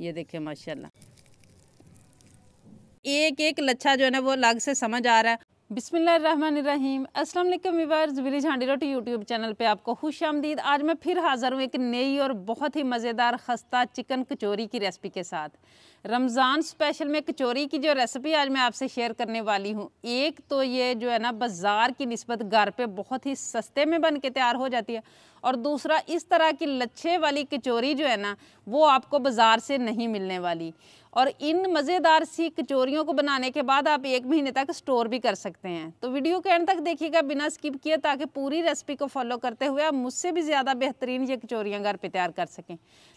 ये देखिए माशाल्लाह एक एक लच्छा जो है ना वो अलग से समझ आ रहा है बिसमीम अस्सलाम वालेकुम व्यूअर्स विलेज हांडी रोटी यूट्यूब चैनल पे आपको खुश आमदीद आज मैं फिर हाज़िर हूँ एक नई और बहुत ही मज़ेदार खस्ता चिकन कचौरी की रेसिपी के साथ रमज़ान स्पेशल में कचौरी की जो रेसिपी आज मैं आपसे शेयर करने वाली हूँ एक तो ये जो है ना बाज़ार की नस्बत घर पे बहुत ही सस्ते में बन के तैयार हो जाती है और दूसरा इस तरह की लच्छे वाली कचौरी जो है ना वो आपको बाज़ार से नहीं मिलने वाली और इन मज़ेदार सी कचोरियों को बनाने के बाद आप एक महीने तक स्टोर भी कर सकते हैं तो वीडियो के एंड तक देखिएगा बिना स्किप किए ताकि पूरी रेसिपी को फॉलो करते हुए आप मुझसे भी ज़्यादा बेहतरीन ये कचोरियाँ घर पर तैयार कर सकें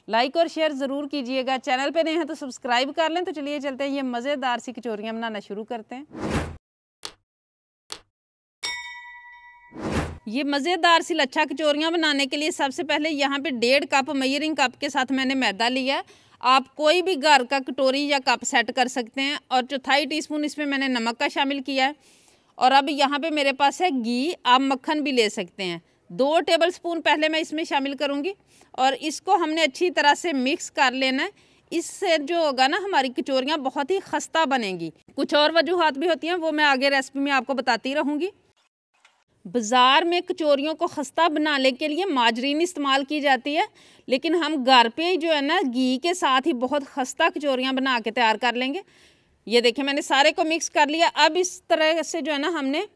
लाइक और शेयर ज़रूर कीजिएगा चैनल पर नहीं है तो सब्सक्राइब सब्सक्राइब कर लें तो चलिए चलते हैं ये मज़ेदार सी कचोरियाँ बनाना शुरू करते हैं ये मज़ेदार सी लच्छा कचोरियाँ बनाने के लिए सबसे पहले यहाँ पे डेढ़ कप मयरिंग कप के साथ मैंने मैदा लिया आप कोई भी घर का कटोरी या कप सेट कर सकते हैं और चौथाई टीस्पून इसमें मैंने नमक का शामिल किया है और अब यहाँ पे मेरे पास है घी आप मक्खन भी ले सकते हैं दो टेबल स्पून पहले मैं इसमें शामिल करूँगी और इसको हमने अच्छी तरह से मिक्स कर लेना है इससे जो होगा ना हमारी कचोरियाँ बहुत ही खस्ता बनेंगी कुछ और वजूहत भी होती हैं वो मैं आगे रेसिपी में आपको बताती रहूँगी बाज़ार में कचोरियों को खस्ता बनाने के लिए माजरीन इस्तेमाल की जाती है लेकिन हम घर पे जो है ना घी के साथ ही बहुत खस्ता कचोरियाँ बना के तैयार कर लेंगे ये देखिए मैंने सारे को मिक्स कर लिया अब इस तरह से जो है ना हमने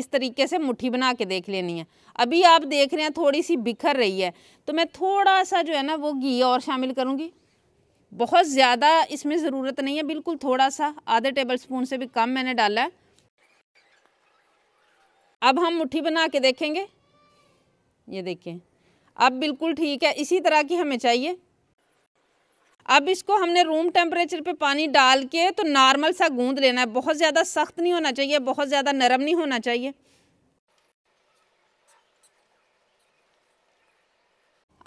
इस तरीके से मुट्ठी बना के देख लेनी है अभी आप देख रहे हैं थोड़ी सी बिखर रही है तो मैं थोड़ा सा जो है ना वो घी और शामिल करूँगी बहुत ज़्यादा इसमें ज़रूरत नहीं है बिल्कुल थोड़ा सा आधे टेबल स्पून से भी कम मैंने डाला है अब हम मुट्ठी बना के देखेंगे ये देखें अब बिल्कुल ठीक है इसी तरह की हमें चाहिए अब इसको हमने रूम टेम्परेचर पे पानी डाल के तो नॉर्मल सा गूंद लेना है बहुत ज़्यादा सख्त नहीं होना चाहिए बहुत ज़्यादा नरम नहीं होना चाहिए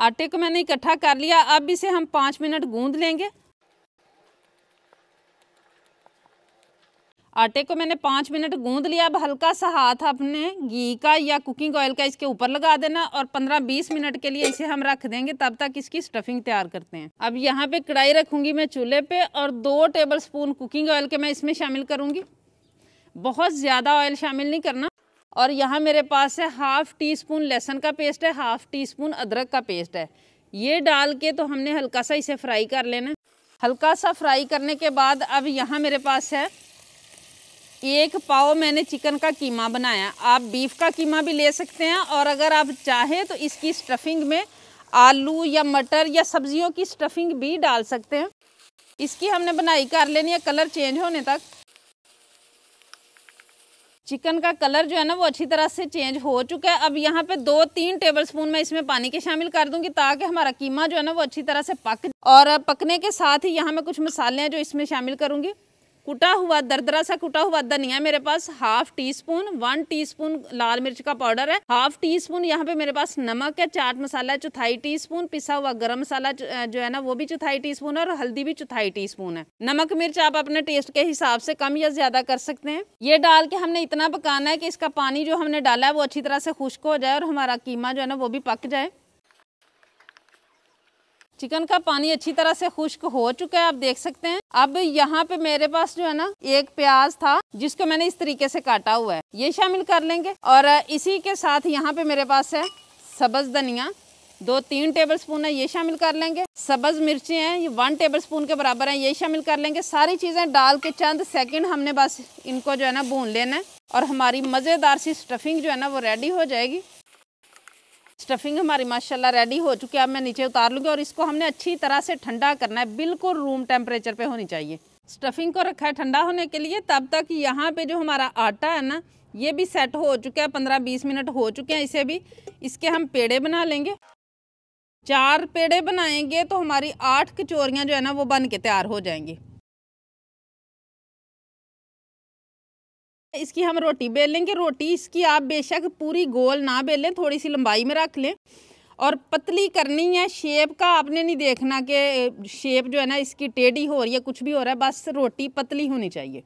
आटे को मैंने इकट्ठा कर लिया अब इसे हम पाँच मिनट गूंद लेंगे आटे को मैंने पाँच मिनट गूंद लिया अब हल्का सा हाथ अपने घी का या कुकिंग ऑयल का इसके ऊपर लगा देना और पंद्रह बीस मिनट के लिए इसे हम रख देंगे तब तक इसकी स्टफिंग तैयार करते हैं अब यहाँ पे कढ़ाई रखूंगी मैं चूल्हे पे और दो टेबल स्पून कुकिंग ऑयल के मैं इसमें शामिल करूँगी बहुत ज़्यादा ऑयल शामिल नहीं करना और यहाँ मेरे पास है हाफ़ टी स्पून लहसुन का पेस्ट है हाफ़ टी स्पून अदरक का पेस्ट है ये डाल के तो हमने हल्का सा इसे फ्राई कर लेना हल्का सा फ्राई करने के बाद अब यहाँ मेरे पास है एक पाव मैंने चिकन का कीमा बनाया आप बीफ का कीमा भी ले सकते हैं और अगर आप चाहें तो इसकी स्टफिंग में आलू या मटर या सब्जियों की स्टफिंग भी डाल सकते हैं इसकी हमने बनाई कर लेनी है कलर चेंज होने तक चिकन का कलर जो है ना वो अच्छी तरह से चेंज हो चुका है अब यहाँ पे दो तीन टेबल स्पून मैं इसमें पानी के शामिल कर दूंगी ताकि हमारा कीमा जो है ना वो अच्छी तरह से पक और पकने के साथ ही यहाँ मैं कुछ मसाले हैं जो इसमें शामिल करूंगी कुटा हुआ दरदरा सा कुटा हुआ धनिया मेरे पास half teaspoon one teaspoon लाल मिर्च का पाउडर है हाफ टी स्पून यहाँ पे मेरे पास नमक है चाट मसाला है चौथाई टी स्पून पिसा हुआ गरम मसाला जो है ना वो भी चौथाई टी स्पून है और हल्दी भी चौथाई टी स्पून है नमक मिर्च आप अपने टेस्ट के हिसाब से कम या ज्यादा कर सकते हैं ये डाल के हमने इतना पकाना है की इसका पानी जो हमने डाला है वो अच्छी तरह से खुश्क हो जाए और हमारा कीमा जो है ना वो भी पक जाए चिकन का पानी अच्छी तरह से खुश्क हो चुका है आप देख सकते हैं अब यहाँ पे मेरे पास जो है ना एक प्याज था जिसको मैंने इस तरीके से काटा हुआ है ये शामिल कर लेंगे और इसी के साथ यहाँ पे मेरे पास है सब्ज धनिया दो तीन टेबल स्पून है ये शामिल कर लेंगे सब्ज मिर्ची हैं ये वन टेबल स्पून के बराबर है ये शामिल कर लेंगे सारी चीज़ें डाल के चंद सेकंड हमने बस इनको जो है ना भून लेना है और हमारी मज़ेदार सी स्टफिंग जो है ना वो रेडी हो जाएगी स्टफिंग हमारी माशाल्लाह रेडी हो चुकी है अब मैं नीचे उतार लूँगी और इसको हमने अच्छी तरह से ठंडा करना है बिल्कुल रूम टेम्परेचर पे होनी चाहिए स्टफिंग को रखा है ठंडा होने के लिए तब तक यहाँ पे जो हमारा आटा है ना ये भी सेट हो चुका है पंद्रह बीस मिनट हो चुके हैं इसे भी इसके हम पेड़े बना लेंगे चार पेड़े बनाएंगे तो हमारी आठ कचोरियाँ जो है ना वो बन के तैयार हो जाएंगी इसकी हम रोटी बेल लेंगे रोटी इसकी आप बेशक पूरी गोल ना बेलें थोड़ी सी लंबाई में रख लें और पतली करनी है शेप का आपने नहीं देखना कि शेप जो है ना इसकी टेढ़ी हो रही है कुछ भी हो रहा है बस रोटी पतली होनी चाहिए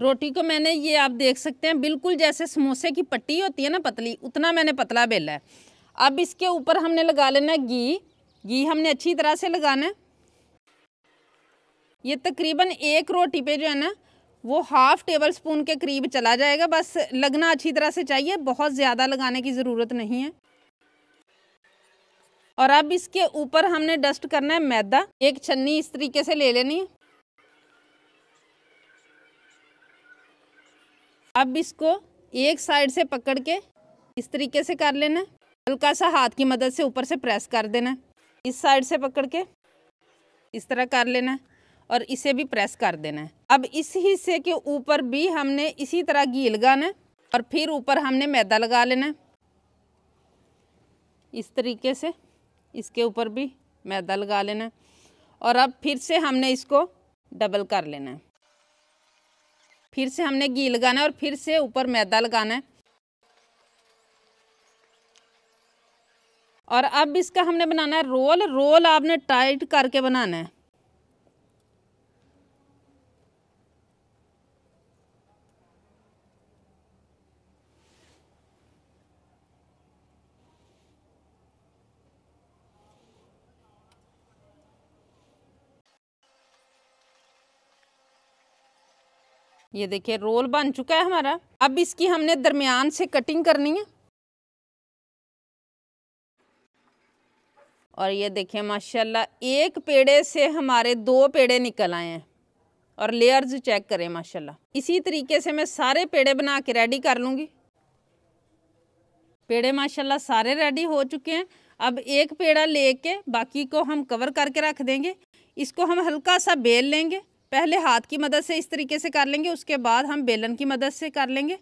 रोटी को मैंने ये आप देख सकते हैं बिल्कुल जैसे समोसे की पट्टी होती है ना पतली उतना मैंने पतला बेला है अब इसके ऊपर हमने लगा लेना घी घी हमने अच्छी तरह से लगाना है ये तकरीबन एक रोटी पे जो है ना वो हाफ़ टेबल स्पून के करीब चला जाएगा बस लगना अच्छी तरह से चाहिए बहुत ज़्यादा लगाने की ज़रूरत नहीं है और अब इसके ऊपर हमने डस्ट करना है मैदा एक छन्नी इस तरीके से ले लेनी है अब इसको एक साइड से पकड़ के इस तरीके से कर लेना हल्का सा हाथ की मदद से ऊपर से प्रेस कर देना इस साइड से पकड़ के इस तरह कर लेना है और इसे भी प्रेस कर देना है अब इस हिस्से के ऊपर भी हमने इसी तरह घी लगाना है और फिर ऊपर हमने मैदा लगा लेना है इस तरीके से इसके ऊपर भी मैदा लगा लेना है और अब फिर से हमने इसको डबल कर लेना है फिर से हमने घी लगाना है और फिर से ऊपर मैदा लगाना है और अब इसका हमने बनाना है रोल रोल आपने टाइट करके बनाना है ये देखिए रोल बन चुका है हमारा अब इसकी हमने दरमियान से कटिंग करनी है और ये देखिए माशाल्लाह एक पेड़े से हमारे दो पेड़े निकल आए हैं और लेयर्स चेक करें माशाल्लाह इसी तरीके से मैं सारे पेड़े बना के रेडी कर लूँगी पेड़े माशाल्लाह सारे रेडी हो चुके हैं अब एक पेड़ा लेके बाकी को हम कवर करके रख देंगे इसको हम हल्का सा बेल लेंगे पहले हाथ की मदद से इस तरीके से कर लेंगे उसके बाद हम बेलन की मदद से कर लेंगे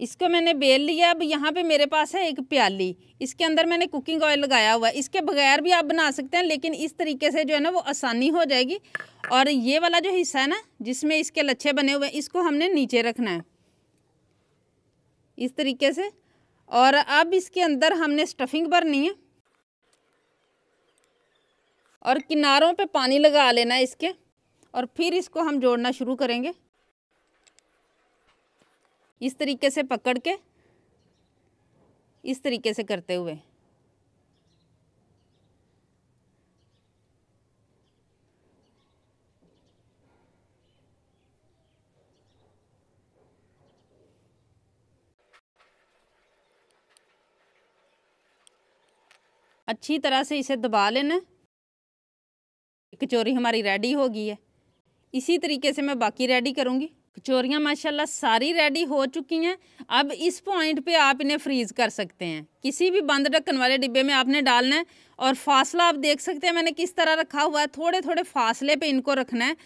इसको मैंने बेल लिया अब यहाँ पे मेरे पास है एक प्याली इसके अंदर मैंने कुकिंग ऑयल लगाया हुआ है इसके बगैर भी आप बना सकते हैं लेकिन इस तरीके से जो है ना वो आसानी हो जाएगी और ये वाला जो हिस्सा है ना जिसमें इसके लच्छे बने हुए हैं इसको हमने नीचे रखना है इस तरीके से और अब इसके अंदर हमने स्टफिंग भरनी है और किनारों पर पानी लगा लेना है इसके और फिर इसको हम जोड़ना शुरू करेंगे इस तरीके से पकड़ के इस तरीके से करते हुए अच्छी तरह से इसे दबा लेना कचोरी हमारी रेडी हो गई है इसी तरीके से मैं बाकी रेडी करूँगी कचोरियाँ माशाल्लाह सारी रेडी हो चुकी हैं अब इस पॉइंट पे आप इन्हें फ्रीज़ कर सकते हैं किसी भी बंद ढक्कन वाले डिब्बे में आपने डालना है और फासला आप देख सकते हैं मैंने किस तरह रखा हुआ है थोड़े थोड़े फासले पे इनको रखना है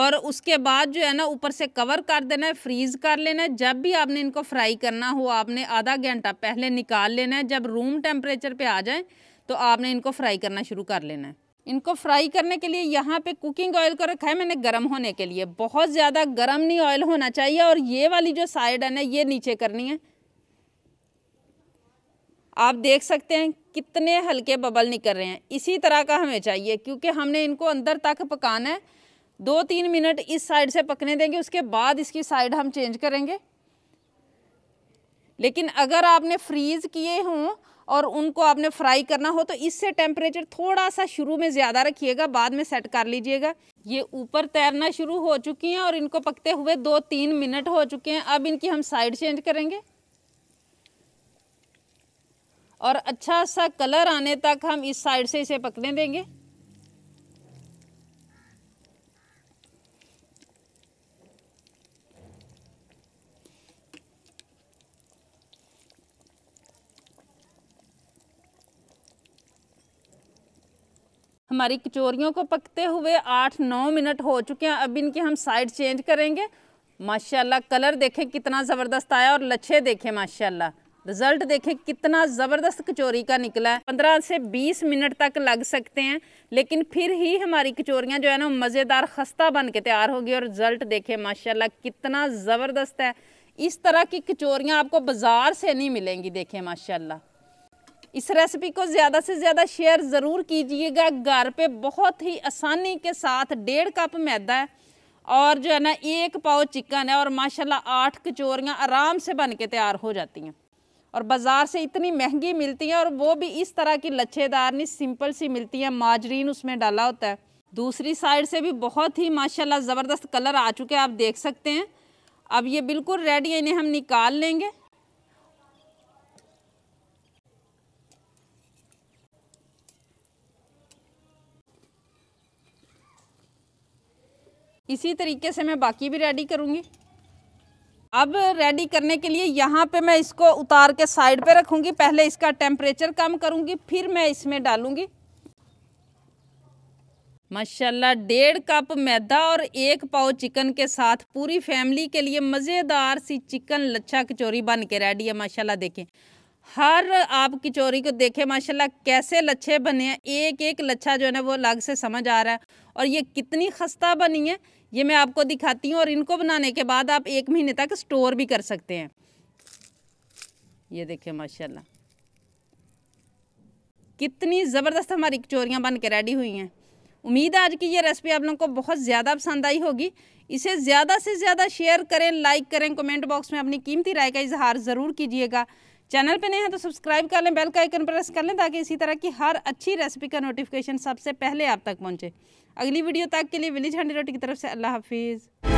और उसके बाद जो है ना ऊपर से कवर कर देना है फ्रीज़ कर लेना है जब भी आपने इनको फ्राई करना हो आपने आधा घंटा पहले निकाल लेना है जब रूम टेम्परेचर पर आ जाए तो आपने इनको फ्राई करना शुरू कर लेना है इनको फ्राई करने के लिए यहाँ पे कुकिंग ऑयल को रखा है मैंने गर्म होने के लिए बहुत ज़्यादा गर्म नहीं ऑयल होना चाहिए और ये वाली जो साइड है ना ये नीचे करनी है आप देख सकते हैं कितने हल्के बबल निकल रहे हैं इसी तरह का हमें चाहिए क्योंकि हमने इनको अंदर तक पकाना है दो तीन मिनट इस साइड से पकने देंगे उसके बाद इसकी साइड हम चेंज करेंगे लेकिन अगर आपने फ्रीज़ किए हों और उनको आपने फ्राई करना हो तो इससे टेम्परेचर थोड़ा सा शुरू में ज़्यादा रखिएगा बाद में सेट कर लीजिएगा ये ऊपर तैरना शुरू हो चुकी हैं और इनको पकते हुए दो तीन मिनट हो चुके हैं अब इनकी हम साइड चेंज करेंगे और अच्छा सा कलर आने तक हम इस साइड से इसे पकने देंगे हमारी कचौरियों को पकते हुए आठ नौ मिनट हो चुके हैं अब इनकी हम साइड चेंज करेंगे माशाल्लाह कलर देखें कितना ज़बरदस्त आया और लच्छे देखें माशाल्लाह रिज़ल्ट देखें कितना ज़बरदस्त कचोरी का निकला है पंद्रह से बीस मिनट तक लग सकते हैं लेकिन फिर ही हमारी कचोरियाँ जो है ना मज़ेदार खस्ता बन के तैयार होगी और रिज़ल्ट देखें माशाल्लाह कितना ज़बरदस्त है इस तरह की कचोरियाँ आपको बाज़ार से नहीं मिलेंगी देखें माशाल्लाह इस रेसिपी को ज़्यादा से ज़्यादा शेयर ज़रूर कीजिएगा घर पे बहुत ही आसानी के साथ डेढ़ कप मैदा है और जो है ना एक पाव चिकन है और माशाल्लाह आठ कचोरियाँ आराम से बन के तैयार हो जाती हैं और बाज़ार से इतनी महंगी मिलती हैं और वो भी इस तरह की लच्छेदार नहीं सिंपल सी मिलती हैं माजरीन उसमें डाला होता है दूसरी साइड से भी बहुत ही माशाल्लाह ज़बरदस्त कलर आ चुके हैं आप देख सकते हैं अब ये बिल्कुल रेडी है इन्हें हम निकाल लेंगे इसी तरीके से मैं बाकी भी रेडी करूँगी अब रेडी करने के लिए यहाँ पे मैं इसको उतार के साइड पे रखूँगी पहले इसका टेम्परेचर कम करूँगी फिर मैं इसमें डालूँगी माशाल्लाह डेढ़ कप मैदा और एक पाव चिकन के साथ पूरी फैमिली के लिए मज़ेदार सी चिकन लच्छा कचौरी बन के रेडी है माशाल्लाह देखें हर आप कचौरी को देखें माशाल्लाह कैसे लच्छे बने हैं एक एक लच्छा जो है ना वो अलग से समझ आ रहा है और ये कितनी खस्ता बनी है ये मैं आपको दिखाती हूँ और इनको बनाने के बाद आप एक महीने तक स्टोर भी कर सकते हैं ये देखिए माशाल्लाह कितनी ज़बरदस्त हमारी कचोरियाँ बन के रेडी हुई हैं उम्मीद है आज की ये रेसिपी आप लोगों को बहुत ज़्यादा पसंद आई होगी इसे ज़्यादा से ज़्यादा शेयर करें लाइक करें कमेंट बॉक्स में अपनी कीमती राय का इजहार ज़रूर कीजिएगा चैनल पे नए हैं तो सब्सक्राइब कर लें बेल का आइकन प्रेस कर लें ताकि इसी तरह की हर अच्छी रेसिपी का नोटिफिकेशन सबसे पहले आप तक पहुँचे अगली वीडियो तक के लिए विलेज हंडी रोटी की तरफ से अल्लाह हाफिज़